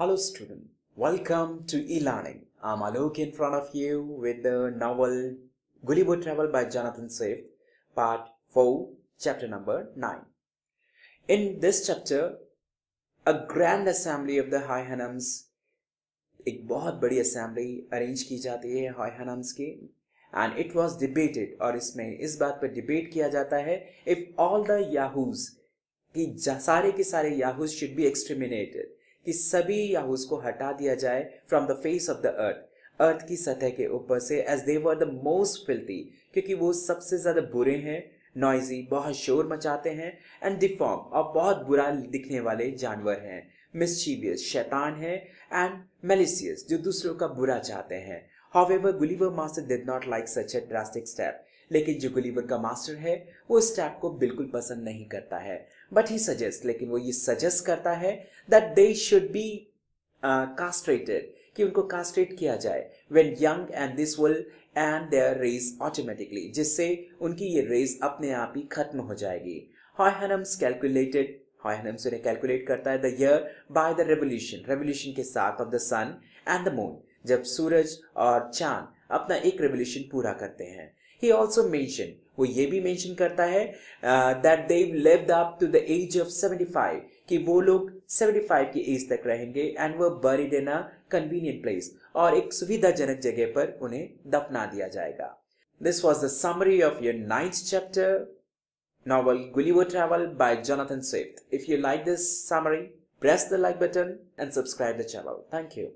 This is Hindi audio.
Hello student, welcome to e-learning. I'm Alok in front of you with the novel Gulliver Travel by Jonathan Swift, part 4, chapter number 9. In this chapter, a grand assembly of the Houyhnhnms एक बहुत बड़ी असेंबली अरेंज की जाती है हाई हनम्स की एंड इट वॉज डिबेटेड और इसमें is baat pe debate kiya jata hai if all the yahoos ki sare के sare yahoos should be exterminated कि सभी याहूस को हटा दिया जाए from the face of the earth earth की सतह के ऊपर से as they were the most filthy क्योंकि वो सबसे ज़्यादा बुरे हैं नॉइजी बहुत शोर मचाते हैं एंड डिफॉर्म और बहुत बुरा दिखने वाले जानवर हैं मिसचीवियस शैतान है एंड मेलिसियस जो दूसरों का बुरा चाहते हैं however Gulliver master did not like such a drastic step लेकिन जो गुलीवर का मास्टर है वो इस टैप को बिल्कुल पसंद नहीं करता है बट ही सजेस्ट लेकिन वो ये सजेस्ट करता है that they should be castrated कि उनको कास्ट्रेट किया जाए when young and this will end their race automatically जिससे उनकी ये रेज अपने आप ही खत्म हो जाएगी हॉयनम्स कैलकुलेटेड हॉयनम्स उन्हें कैलकुलेट करता है the year by the revolution revolution के साथ of the sun and the moon जब सूरज और चांद अपना एक रेवोल्यूशन पूरा करते हैं ही ऑल्सो मेंशन वो ये भी मेंशन करता है that they lived up to the age of 75 कि वो लोग 75 की एज तक रहेंगे एंड वह buried in a convenient place और एक सुविधाजनक जगह पर उन्हें दफना दिया जाएगा this was the summary of your ninth chapter novel Gulliver Travel by Jonathan Swift. If you like this summary, press the like button and subscribe the channel. Thank you.